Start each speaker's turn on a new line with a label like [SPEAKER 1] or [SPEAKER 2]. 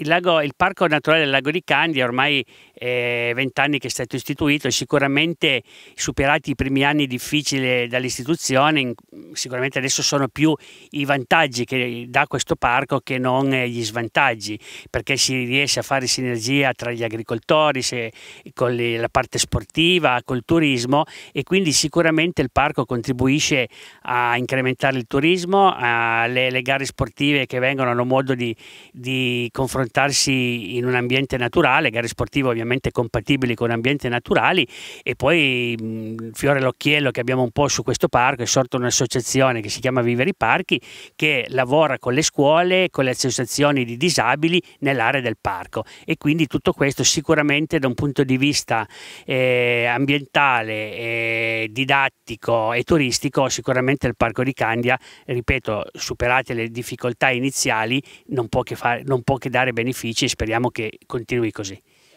[SPEAKER 1] il, lago, il parco naturale del lago di Candia ormai eh, vent'anni che è stato istituito e sicuramente superati i primi anni difficili dall'istituzione, sicuramente adesso sono più i vantaggi che dà questo parco che non eh, gli svantaggi, perché si riesce a fare sinergia tra gli agricoltori, se, con le, la parte sportiva, col turismo e quindi sicuramente il parco contribuisce a incrementare il turismo, a, le, le, gare sportive che vengono hanno modo di, di confrontarsi in un ambiente naturale, gare sportive ovviamente assolutamente compatibili con ambienti naturali e poi mh, mm, fiore all'occhiello che abbiamo un po' su questo parco è sorta un'associazione che si chiama Vivere i Parchi che lavora con le scuole, con le associazioni di disabili nell'area del parco e quindi tutto questo sicuramente da un punto di vista eh, ambientale, eh, didattico e turistico sicuramente il parco di Candia, ripeto, superate le difficoltà iniziali non può che, far, non può che dare benefici e speriamo che continui così.